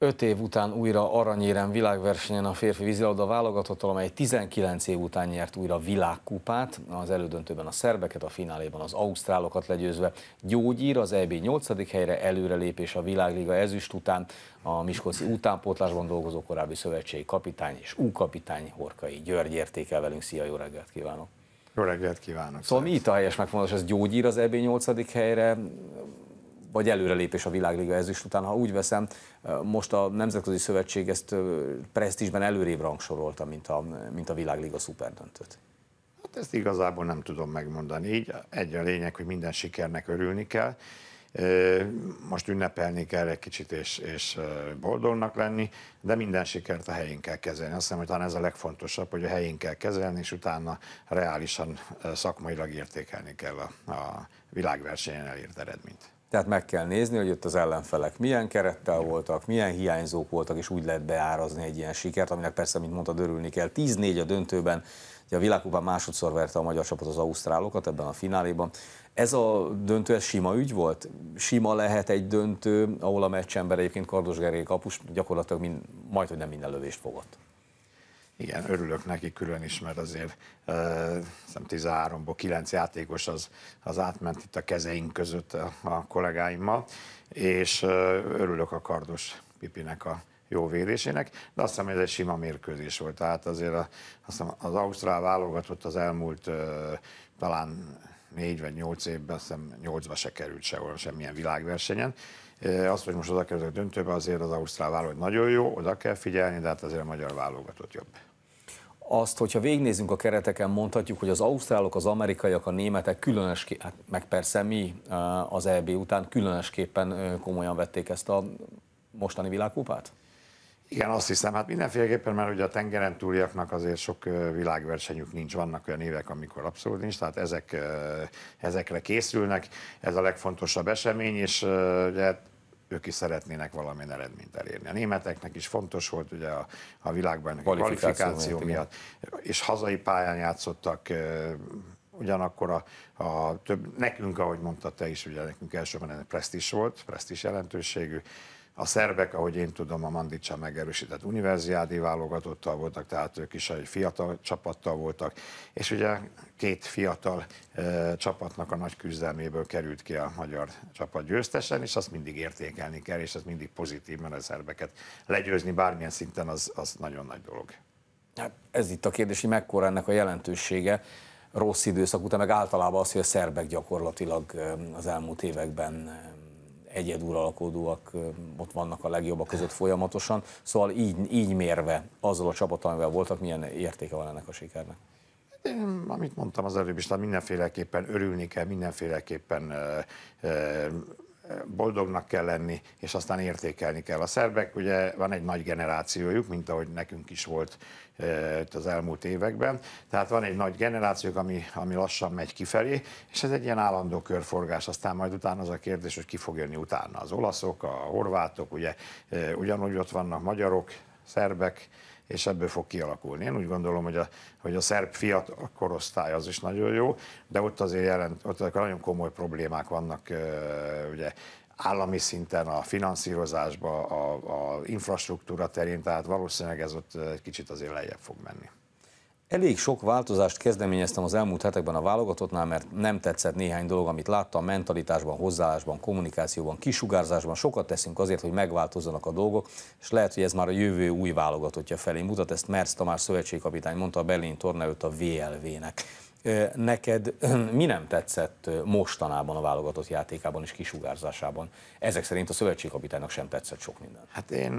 Öt év után újra aranyérem világversenyen a férfi vízilabda válogatottal, amely 19 év után nyert újra világkupát, az elődöntőben a szerbeket, a fináléban az ausztrálokat legyőzve. Gyógyír az EB 8. helyre előrelépés a világliga ezüst után, a Miskolci utánpótlásban dolgozó korábbi szövetségi kapitány és úkapitány Horkai György értékel velünk. Szia, jó reggelt kívánok! Jó reggelt kívánok! Szóval mi itt a helyes megfontolás, ez gyógyír az EB 8. helyre, vagy előrelépés a világliga ezüst után. Ha úgy veszem, most a Nemzetközi Szövetség ezt presztízsben előrébb rangsorolta, mint a, mint a világliga szuperdöntőt. Hát ezt igazából nem tudom megmondani. Így egy a lényeg, hogy minden sikernek örülni kell. Most ünnepelni kell egy kicsit, és, és boldognak lenni, de minden sikert a helyén kell kezelni. Azt hiszem, hogy talán ez a legfontosabb, hogy a helyén kell kezelni, és utána reálisan szakmailag értékelni kell a, a világversenyen elért eredményt. Tehát meg kell nézni, hogy ott az ellenfelek milyen kerettel voltak, milyen hiányzók voltak, és úgy lehet beárazni egy ilyen sikert, aminek persze, mint mondtad, örülni kell. 10-4 a döntőben, ugye a világkupán másodszor verte a magyar csapat az ausztrálokat ebben a fináléban. Ez a döntő, ez sima ügy volt? Sima lehet egy döntő, ahol a meccsember egyébként Kardos Gergely kapus gyakorlatilag mind, majd, hogy nem minden lövést fogott igen, örülök neki külön is, mert azért uh, 13-ból 9 játékos az, az átment itt a kezeink között a, a kollégáimmal, és uh, örülök a kardos Pipinek a jó védésének, de azt hiszem, ez egy sima mérkőzés volt. Tehát azért a, azt hiszem, az Ausztrál válogatott az elmúlt uh, talán négy vagy nyolc évben, azt hiszem nyolcba se került sehol, semmilyen világversenyen. Azt, hogy most oda kerültek a döntőbe, azért az Ausztrál válogatott nagyon jó, oda kell figyelni, de hát azért a magyar válogatott jobb azt, hogyha végnézünk a kereteken, mondhatjuk, hogy az ausztrálok, az amerikaiak, a németek különös, hát meg persze mi eh, az EB után különösképpen eh, komolyan vették ezt a mostani világkupát? Igen, azt hiszem, hát mindenféleképpen, mert ugye a tengeren túliaknak azért sok eh, világversenyük nincs, vannak olyan évek, amikor abszolút nincs, tehát ezek, ezekre készülnek, ez a legfontosabb esemény, és ugye ők is szeretnének valamilyen eredményt elérni. A németeknek is fontos volt ugye a, a világban kvalifikáció, kvalifikáció miatt, és hazai pályán játszottak ugyanakkor a, a több, nekünk, ahogy mondta te is, ugye nekünk elsőben presztis volt, presztis jelentőségű, a szerbek, ahogy én tudom, a Mandicsa megerősített univerziádi válogatottal voltak, tehát ők is egy fiatal csapattal voltak, és ugye két fiatal e, csapatnak a nagy küzdelméből került ki a magyar csapat győztesen, és azt mindig értékelni kell, és ez mindig pozitív, mert a szerbeket legyőzni bármilyen szinten az, az nagyon nagy dolog. Hát ez itt a kérdés, hogy mekkora ennek a jelentősége rossz időszak után, meg általában az, hogy a szerbek gyakorlatilag az elmúlt években egyeduralkodóak ott vannak a legjobbak között folyamatosan. Szóval így, így mérve azzal a csapat, amivel voltak, milyen értéke van ennek a sikernek? Hát én, amit mondtam az előbb is, mindenféleképpen örülni kell, mindenféleképpen boldognak kell lenni, és aztán értékelni kell. A szerbek ugye van egy nagy generációjuk, mint ahogy nekünk is volt az elmúlt években, tehát van egy nagy generációk, ami, ami lassan megy kifelé, és ez egy ilyen állandó körforgás, aztán majd utána az a kérdés, hogy ki fog jönni utána. Az olaszok, a horvátok, ugye ugyanúgy ott vannak magyarok, szerbek, és ebből fog kialakulni. Én úgy gondolom, hogy a, hogy a szerb fiatal korosztály az is nagyon jó, de ott azért jelent, ott nagyon komoly problémák vannak, ugye állami szinten, a finanszírozásba, a, a infrastruktúra terén, tehát valószínűleg ez ott egy kicsit azért lejjebb fog menni. Elég sok változást kezdeményeztem az elmúlt hetekben a válogatottnál, mert nem tetszett néhány dolog, amit láttam mentalitásban, hozzáállásban, kommunikációban, kisugárzásban. Sokat teszünk azért, hogy megváltozzanak a dolgok, és lehet, hogy ez már a jövő új válogatottja felé mutat. Ezt Mersz Tamás szövetségkapitány mondta a Berlin torna előtt a VLV-nek neked mi nem tetszett mostanában a válogatott játékában és kisugárzásában? Ezek szerint a szövetségkapitánynak sem tetszett sok minden. Hát én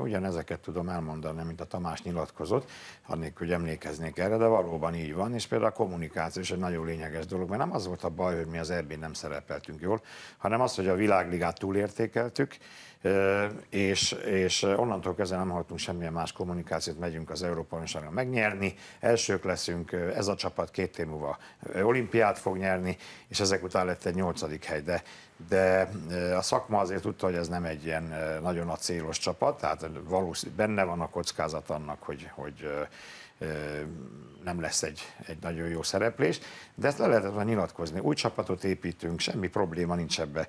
ugyanezeket tudom elmondani, mint a Tamás nyilatkozott, annélkül, hogy emlékeznék erre, de valóban így van, és például a kommunikáció is egy nagyon lényeges dolog, mert nem az volt a baj, hogy mi az erbén nem szerepeltünk jól, hanem az, hogy a világligát túlértékeltük, és, és onnantól kezdve nem hallottunk semmilyen más kommunikációt, megyünk az Európa Bajnokságra megnyerni, elsők leszünk, ez a csapat két év múlva olimpiát fog nyerni, és ezek után lett egy nyolcadik hely, de, de a szakma azért tudta, hogy ez nem egy ilyen nagyon acélos csapat, tehát valószínű, benne van a kockázat annak, hogy, hogy nem lesz egy, egy nagyon jó szereplés, de ezt le lehetett volna nyilatkozni. Új csapatot építünk, semmi probléma nincs ebbe.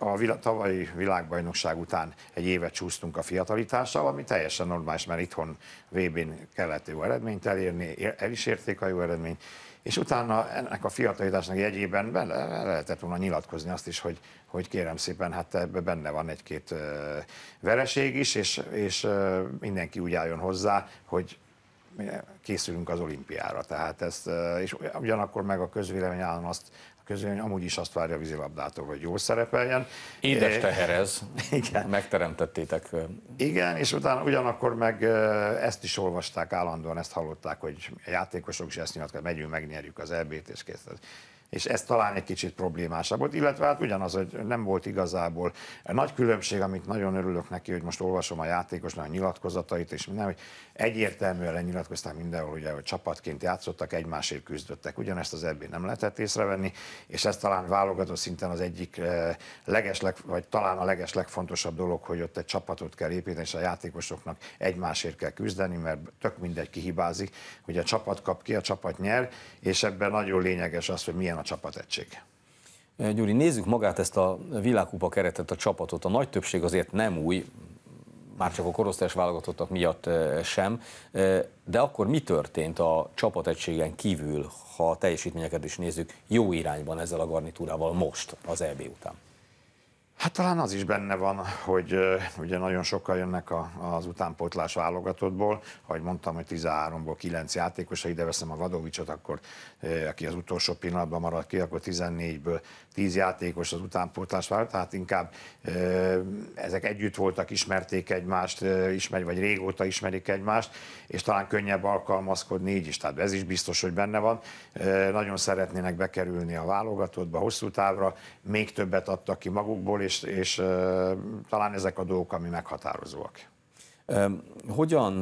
a tavalyi világbajnokság után egy évet csúsztunk a fiatalitással, ami teljesen normális, mert itthon VB-n kellett jó eredményt elérni, el is érték a jó eredményt, és utána ennek a fiatalításnak jegyében le lehetett volna nyilatkozni azt is, hogy, hogy kérem szépen, hát ebben benne van egy-két vereség is, és, és mindenki úgy álljon hozzá, hogy készülünk az olimpiára. Tehát ezt, és ugyanakkor meg a közvélemény állam azt közvélemény amúgy is azt várja a vízilabdától, hogy jól szerepeljen. Édes teherez, Igen. megteremtettétek. Igen, és utána ugyanakkor meg ezt is olvasták állandóan, ezt hallották, hogy játékosok is ezt nyilatkozik, megyünk, megnyerjük az EB-t, és kész és ez talán egy kicsit problémásabb volt, illetve hát ugyanaz, hogy nem volt igazából nagy különbség, amit nagyon örülök neki, hogy most olvasom a játékosnak a nyilatkozatait, és minden, hogy egyértelműen lenyilatkoztam mindenhol, ugye, hogy csapatként játszottak, egymásért küzdöttek. Ugyanezt az ebbé nem lehetett észrevenni, és ez talán válogató szinten az egyik eh, legesleg, vagy talán a leges legfontosabb dolog, hogy ott egy csapatot kell építeni, és a játékosoknak egymásért kell küzdeni, mert tök mindegy kihibázik, hogy a csapat kap ki, a csapat nyer, és ebben nagyon lényeges az, hogy milyen legyen a csapategység. Eh, Gyuri, nézzük magát ezt a világkupa keretet, a csapatot. A nagy többség azért nem új, már csak a korosztályos válogatottak miatt eh, sem, eh, de akkor mi történt a csapategységen kívül, ha a teljesítményeket is nézzük, jó irányban ezzel a garnitúrával most az EB után? Hát talán az is benne van, hogy uh, ugye nagyon sokkal jönnek a, az utánpótlás válogatottból, ahogy mondtam, hogy 13-ból 9 játékos, ha ide veszem a Vadovicsot, akkor aki az utolsó pillanatban maradt ki, akkor 14-ből 10 játékos az utánpótlás válogatott, tehát inkább ezek együtt voltak, ismerték egymást, ismer, vagy régóta ismerik egymást, és talán könnyebb alkalmazkodni így is, tehát ez is biztos, hogy benne van. Nagyon szeretnének bekerülni a válogatottba hosszú távra, még többet adtak ki magukból, és, és talán ezek a dolgok, ami meghatározóak. Hogyan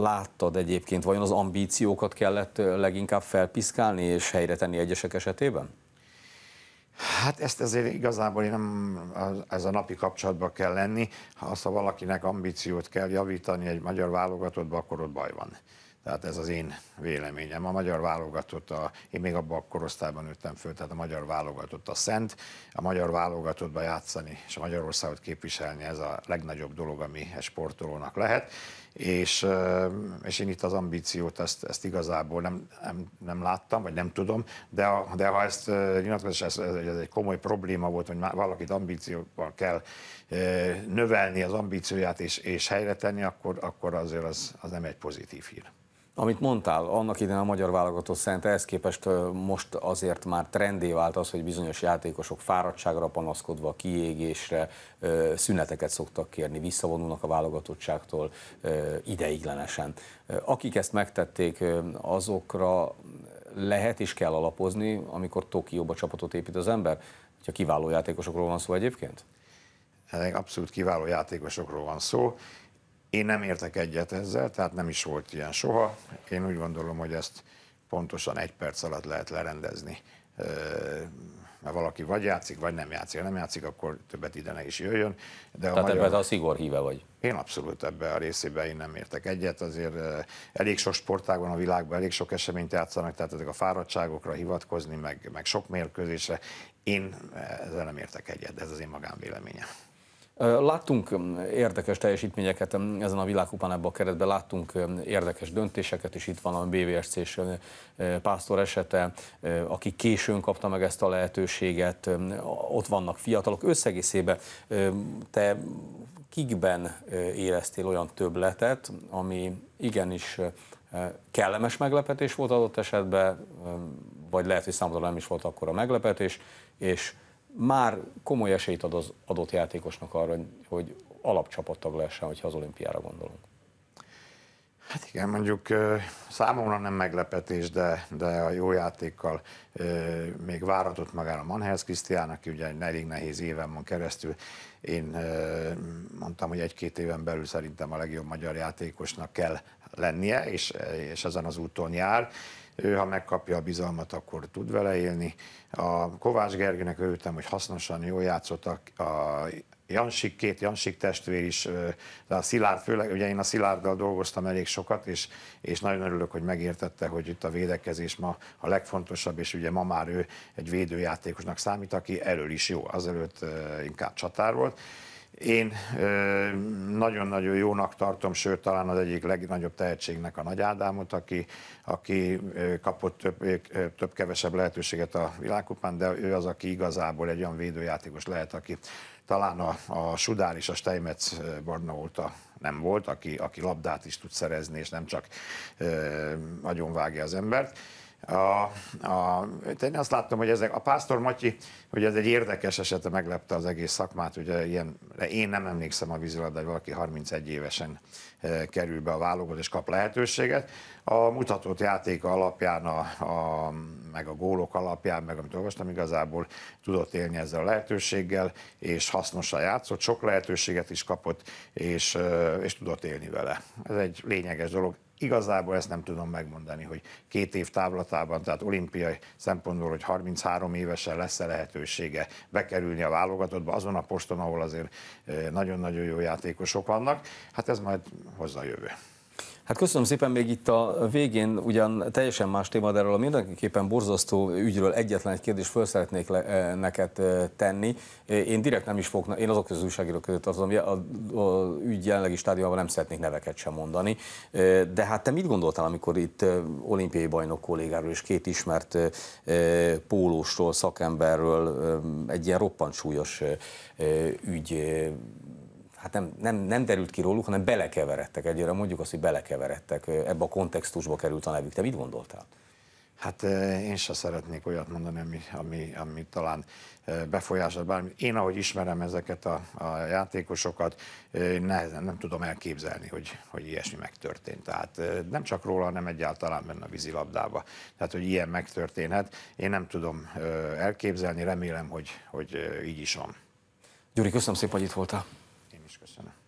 láttad egyébként, vajon az ambíciókat kellett leginkább felpiszkálni és helyre tenni egyesek esetében? Hát ezt azért igazából nem ez a napi kapcsolatban kell lenni. Ha az, ha valakinek ambíciót kell javítani egy magyar válogatottba, akkor ott baj van. Tehát ez az én véleményem. A magyar válogatott, a, én még abban a korosztályban nőttem föl, tehát a magyar válogatott a szent, a magyar válogatottba játszani és a Magyarországot képviselni, ez a legnagyobb dolog, ami egy sportolónak lehet. És, és én itt az ambíciót, ezt, ezt igazából nem, nem, nem láttam, vagy nem tudom, de, a, de ha ezt nyilatkozni, ez, ez egy komoly probléma volt, hogy valakit ambícióval kell növelni az ambícióját és, és helyre tenni, akkor, akkor azért az, az nem egy pozitív hír. Amit mondtál, annak idején a magyar válogatott szerint ehhez képest most azért már trendé vált az, hogy bizonyos játékosok fáradtságra panaszkodva, kiégésre szüneteket szoktak kérni, visszavonulnak a válogatottságtól ideiglenesen. Akik ezt megtették, azokra lehet és kell alapozni, amikor Tokióba csapatot épít az ember? Ha kiváló játékosokról van szó egyébként? Hát abszolút kiváló játékosokról van szó, én nem értek egyet ezzel, tehát nem is volt ilyen soha. Én úgy gondolom, hogy ezt pontosan egy perc alatt lehet lerendezni. Mert valaki vagy játszik, vagy nem játszik. Ha nem játszik, akkor többet ide ne is jöjjön. De a Tehát magyar... ebben a szigor híve vagy? Én abszolút ebbe a részébe én nem értek egyet, azért elég sok sportágon a világban elég sok eseményt játszanak, tehát ezek a fáradtságokra hivatkozni, meg, meg sok mérkőzésre, én ezzel nem értek egyet, de ez az én magánvéleményem. Láttunk érdekes teljesítményeket ezen a világkupán ebben a keretben, láttunk érdekes döntéseket, és itt van a bvsc és pásztor esete, aki későn kapta meg ezt a lehetőséget, ott vannak fiatalok, összegészében te kikben éreztél olyan töbletet, ami igenis kellemes meglepetés volt adott esetben, vagy lehet, hogy számodra nem is volt akkor a meglepetés, és már komoly esélyt ad az adott játékosnak arra, hogy alapcsapattag lehessen, hogyha az olimpiára gondolunk. Hát igen, mondjuk számomra nem meglepetés, de, de a jó játékkal még váratott magára Manhez Krisztián, aki ugye egy elég nehéz éven van keresztül. Én mondtam, hogy egy-két éven belül szerintem a legjobb magyar játékosnak kell lennie, és, és ezen az úton jár. Ő, ha megkapja a bizalmat, akkor tud vele élni. A Kovács Gergőnek örültem, hogy hasznosan jól játszottak a Jansik, két Jansik testvér is, de a Szilárd, főleg ugye én a Szilárddal dolgoztam elég sokat, és, és nagyon örülök, hogy megértette, hogy itt a védekezés ma a legfontosabb, és ugye ma már ő egy védőjátékosnak számít, aki elől is jó, azelőtt inkább csatár volt. Én nagyon-nagyon jónak tartom, sőt talán az egyik legnagyobb tehetségnek a Nagy Ádámot, aki, aki kapott több-kevesebb több lehetőséget a világkupán, de ő az, aki igazából egy olyan védőjátékos lehet, aki talán a, a Sudár és a Steinmetz Barna óta nem volt, aki, aki labdát is tud szerezni, és nem csak ö, vágja az embert. A, a, én azt láttam, hogy ezek, a Pásztor Matyi, hogy ez egy érdekes esete meglepte az egész szakmát, ugye ilyen, én nem emlékszem a vízilabda, hogy valaki 31 évesen e, kerül be a válogatott és kap lehetőséget. A mutatott játék alapján, a, a, meg a gólok alapján, meg amit olvastam, igazából tudott élni ezzel a lehetőséggel, és hasznosan játszott, sok lehetőséget is kapott, és, e, és tudott élni vele. Ez egy lényeges dolog. Igazából ezt nem tudom megmondani, hogy két év távlatában, tehát olimpiai szempontból, hogy 33 évesen lesz-e lehetősége bekerülni a válogatottba azon a poston, ahol azért eh, nagyon-nagyon jó játékosok vannak. Hát ez majd hozzá a jövő. Hát köszönöm szépen, még itt a végén ugyan teljesen más téma, de erről a mindenképpen borzasztó ügyről egyetlen egy kérdést föl szeretnék le, eh, neked eh, tenni. Eh, én direkt nem is fogok, én azok közül újságírók között tartozom, a, a, a ügy jelenlegi stádiumában nem szeretnék neveket sem mondani. De hát te mit gondoltál, amikor itt olimpiai bajnok kollégáról és két ismert pólósról, szakemberről egy ilyen roppant súlyos ügy hát nem, nem, nem derült ki róluk, hanem belekeveredtek egyre, mondjuk azt, hogy belekeveredtek, ebbe a kontextusba került a nevük. Te mit gondoltál? Hát én se szeretnék olyat mondani, ami, ami, ami talán befolyásol bármi. Én ahogy ismerem ezeket a, a játékosokat, nehezen nem tudom elképzelni, hogy, hogy ilyesmi megtörtént. Tehát nem csak róla, hanem egyáltalán benne a vízilabdába. Tehát, hogy ilyen megtörténhet, én nem tudom elképzelni, remélem, hogy, hogy így is van. Gyuri, köszönöm szépen, hogy itt voltál. Köszönöm.